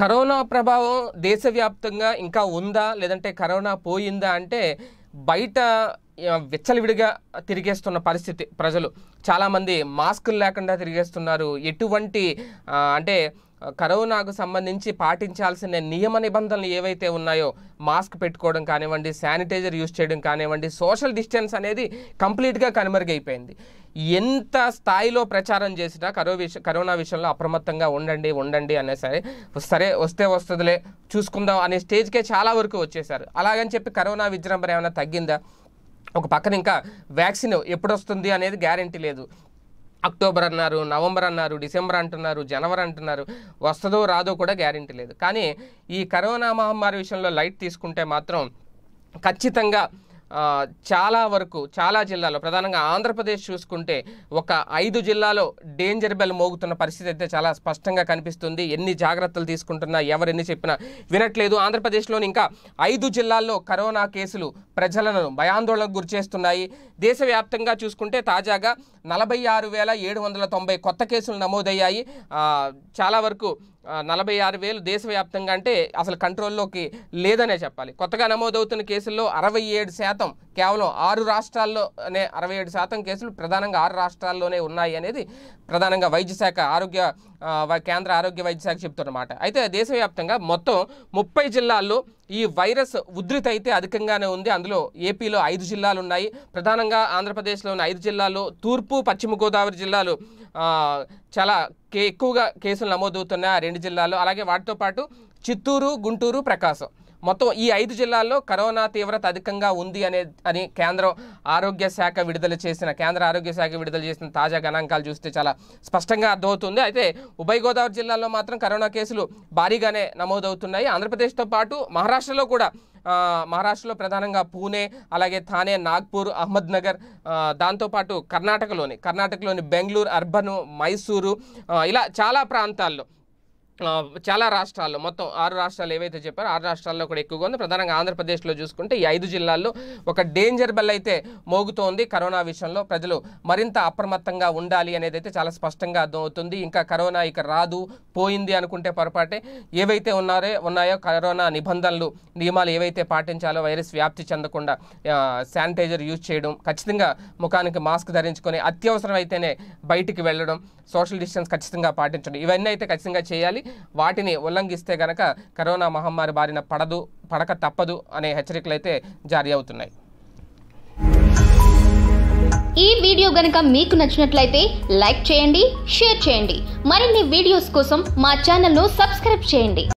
corona ప్రభావం దేశవ్యాప్తంగా ఇంకా ఉందా లేదంటే కరోనా పోయిందా అంటే బయట విచ్చలవిడిగా తిరిగేస్తున్న పరిస్థితి ప్రజలు చాలామంది మాస్కులు లేకుండా తిరిగేస్తున్నారు ఎటువంటి అంటే కరోనాకు సంబంధించి పాటించాల్సిన నియమ నిబంధనలు ఏవైతే ఉన్నాయో మాస్క్ పెట్టుకోవడం కానివ్వండి శానిటైజర్ యూజ్ చేయడం కానివ్వండి సోషల్ డిస్టెన్స్ అనేది కంప్లీట్గా కనుమరుగైపోయింది ఎంత స్థాయిలో ప్రచారం చేసినా కరో విష కరోనా విషయంలో అప్రమత్తంగా ఉండండి ఉండండి అనే సరే సరే వస్తే వస్తుందిలే చూసుకుందాం అనే స్టేజ్కే చాలా వరకు వచ్చేసారు అలాగని చెప్పి కరోనా విజృంభణ ఏమైనా తగ్గిందా ఒక పక్కన ఇంకా వ్యాక్సిన్ ఎప్పుడు వస్తుంది అనేది గ్యారంటీ లేదు అక్టోబర్ అన్నారు నవంబర్ అన్నారు డిసెంబర్ అంటున్నారు జనవరి అంటున్నారు వస్తుందో రాదో కూడా గ్యారంటీ లేదు కానీ ఈ కరోనా మహమ్మారి విషయంలో లైట్ తీసుకుంటే మాత్రం ఖచ్చితంగా చాలా వరకు చాలా జిల్లాలో ప్రధానంగా ఆంధ్రప్రదేశ్ చూసుకుంటే ఒక ఐదు జిల్లాలో డేంజర్ బెల్ మోగుతున్న పరిస్థితి అయితే చాలా స్పష్టంగా కనిపిస్తుంది ఎన్ని జాగ్రత్తలు తీసుకుంటున్నా ఎవరెన్ని చెప్పినా వినట్లేదు ఆంధ్రప్రదేశ్లోని ఇంకా ఐదు జిల్లాల్లో కరోనా కేసులు ప్రజలను భయాందోళనకు గురిచేస్తున్నాయి దేశవ్యాప్తంగా చూసుకుంటే తాజాగా నలభై ఆరు వేల ఏడు వందల తొంభై కొత్త కేసులు నమోదయ్యాయి చాలా వరకు నలభై ఆరు వేలు దేశవ్యాప్తంగా అంటే అసలు కంట్రోల్లోకి లేదనే చెప్పాలి కొత్తగా నమోదవుతున్న కేసుల్లో అరవై ఏడు శాతం కేవలం ఆరు రాష్ట్రాల్లోనే అరవై ఏడు శాతం కేసులు ప్రధానంగా ఆరు రాష్ట్రాల్లోనే ఉన్నాయి అనేది ప్రధానంగా వైద్య శాఖ ఆరోగ్య కేంద్ర ఆరోగ్య వైద్య శాఖ చెప్తున్నమాట అయితే దేశవ్యాప్తంగా మొత్తం ముప్పై జిల్లాల్లో ఈ వైరస్ ఉధృతి అయితే అధికంగానే ఉంది అందులో ఏపీలో ఐదు జిల్లాలు ఉన్నాయి ప్రధానంగా ఆంధ్రప్రదేశ్లోని ఐదు జిల్లాల్లో తూర్పు పశ్చిమ గోదావరి జిల్లాలు చాలా ఎక్కువగా కేసులు నమోదవుతున్నాయి ఆ రెండు జిల్లాలు అలాగే వాటితో పాటు చిత్తూరు గుంటూరు ప్రకాశం మొత్తం ఈ ఐదు జిల్లాల్లో కరోనా తీవ్రత అధికంగా ఉంది అనే అని కేంద్రం ఆరోగ్య శాఖ విడుదల చేసిన కేంద్ర ఆరోగ్య శాఖ విడుదల చేసిన తాజా గణాంకాలు చూస్తే చాలా స్పష్టంగా అర్థమవుతుంది అయితే ఉభయ గోదావరి జిల్లాలో మాత్రం కరోనా కేసులు భారీగానే నమోదవుతున్నాయి ఆంధ్రప్రదేశ్తో పాటు మహారాష్ట్రలో కూడా మహారాష్ట్రలో ప్రధానంగా పూణే అలాగే థానే నాగ్పూర్ అహ్మద్నగర్ దాంతోపాటు కర్ణాటకలోని కర్ణాటకలోని బెంగళూరు అర్బన్ మైసూరు ఇలా చాలా ప్రాంతాల్లో చాలా రాష్ట్రాల్లో మొత్తం ఆరు రాష్ట్రాలు ఏవైతే చెప్పారో ఆరు రాష్ట్రాల్లో కూడా ఎక్కువగా ఉంది ప్రధానంగా ఆంధ్రప్రదేశ్లో చూసుకుంటే ఈ ఐదు జిల్లాల్లో ఒక డేంజర్ బెల్ అయితే మోగుతోంది కరోనా విషయంలో ప్రజలు మరింత అప్రమత్తంగా ఉండాలి అనేది అయితే చాలా స్పష్టంగా అర్థమవుతుంది ఇంకా కరోనా ఇక రాదు పోయింది అనుకుంటే పొరపాటే ఏవైతే ఉన్నారో ఉన్నాయో కరోనా నిబంధనలు నియమాలు ఏవైతే పాటించాలో వైరస్ వ్యాప్తి చెందకుండా శానిటైజర్ యూజ్ చేయడం ఖచ్చితంగా ముఖానికి మాస్క్ ధరించుకొని అత్యవసరం అయితేనే బయటికి వెళ్ళడం సోషల్ డిస్టెన్స్ ఖచ్చితంగా పాటించడం ఇవన్నీ అయితే ఖచ్చితంగా చేయాలి వాటిని ఉల్లంఘిస్తే గనక కరోనా మహమ్మారి బారిన పడదు పడక తప్పదు అనే హెచ్చరికలు అయితే జారీ అవుతున్నాయి ఈ వీడియో గనక మీకు నచ్చినట్లయితే లైక్ చేయండి షేర్ చేయండి మరిన్ని వీడియోస్ కోసం మా ఛానల్ను సబ్స్క్రైబ్ చేయండి